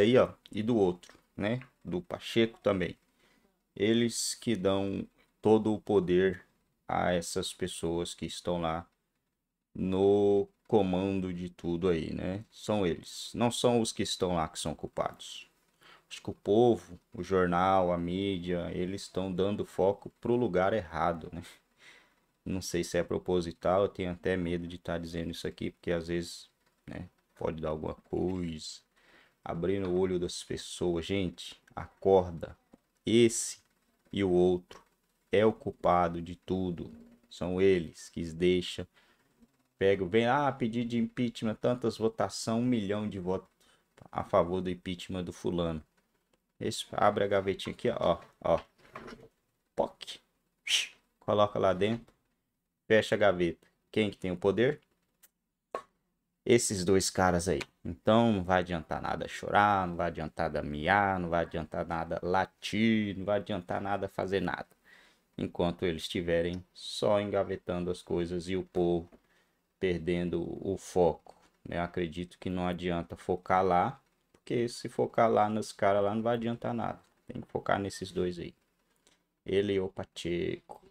aí, ó, e do outro, né? Do Pacheco também. Eles que dão todo o poder a essas pessoas que estão lá no comando de tudo aí, né? São eles. Não são os que estão lá que são culpados. Acho que o povo, o jornal, a mídia, eles estão dando foco pro lugar errado, né? Não sei se é proposital, eu tenho até medo de estar tá dizendo isso aqui, porque às vezes, né, pode dar alguma coisa abrindo o olho das pessoas. Gente, acorda. Esse e o outro é o culpado de tudo. São eles que deixam. Pega, vem lá ah, pedir de impeachment, tantas votações, um milhão de votos a favor do impeachment do fulano. Esse, abre a gavetinha aqui, ó, ó. Poc. Coloca lá dentro. Fecha a gaveta. Quem que tem o poder? esses dois caras aí. Então não vai adiantar nada chorar, não vai adiantar nada miar, não vai adiantar nada latir, não vai adiantar nada fazer nada. Enquanto eles estiverem só engavetando as coisas e o povo perdendo o foco. Né? Eu acredito que não adianta focar lá, porque se focar lá nos caras lá não vai adiantar nada. Tem que focar nesses dois aí. Ele e o Pacheco.